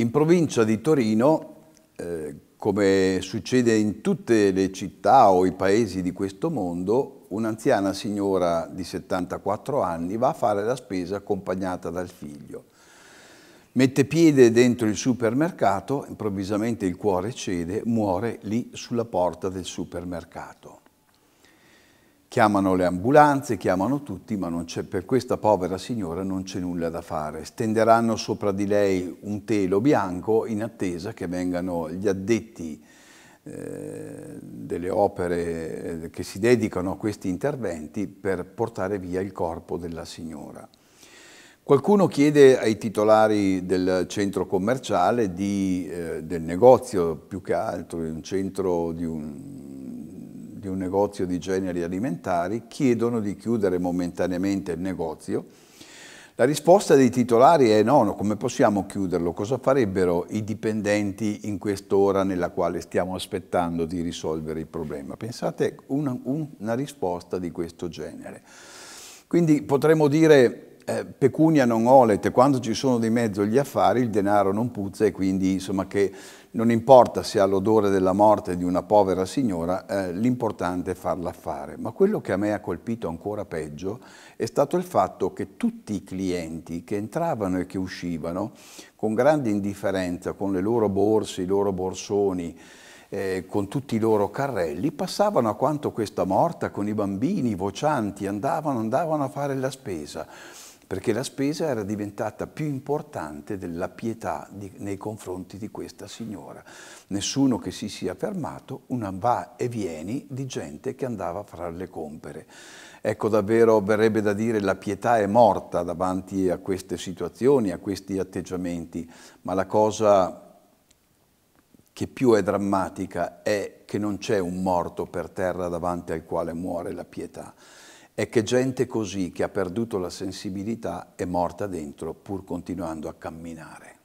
In provincia di Torino, eh, come succede in tutte le città o i paesi di questo mondo, un'anziana signora di 74 anni va a fare la spesa accompagnata dal figlio. Mette piede dentro il supermercato, improvvisamente il cuore cede, muore lì sulla porta del supermercato. Chiamano le ambulanze, chiamano tutti, ma per questa povera signora non c'è nulla da fare. Stenderanno sopra di lei un telo bianco in attesa che vengano gli addetti eh, delle opere eh, che si dedicano a questi interventi per portare via il corpo della signora. Qualcuno chiede ai titolari del centro commerciale, di, eh, del negozio più che altro, di un centro di un di un negozio di generi alimentari chiedono di chiudere momentaneamente il negozio. La risposta dei titolari è no, no come possiamo chiuderlo? Cosa farebbero i dipendenti in quest'ora nella quale stiamo aspettando di risolvere il problema? Pensate una, una risposta di questo genere. Quindi potremmo dire eh, pecunia non olet, quando ci sono di mezzo gli affari il denaro non puzza e quindi insomma che non importa se ha l'odore della morte di una povera signora, eh, l'importante è farla fare. Ma quello che a me ha colpito ancora peggio è stato il fatto che tutti i clienti che entravano e che uscivano con grande indifferenza, con le loro borse, i loro borsoni, eh, con tutti i loro carrelli, passavano a quanto questa morta con i bambini vocianti, andavano, andavano a fare la spesa perché la spesa era diventata più importante della pietà di, nei confronti di questa signora. Nessuno che si sia fermato, una va e vieni di gente che andava a fare le compere. Ecco davvero verrebbe da dire la pietà è morta davanti a queste situazioni, a questi atteggiamenti, ma la cosa che più è drammatica è che non c'è un morto per terra davanti al quale muore la pietà è che gente così che ha perduto la sensibilità è morta dentro pur continuando a camminare.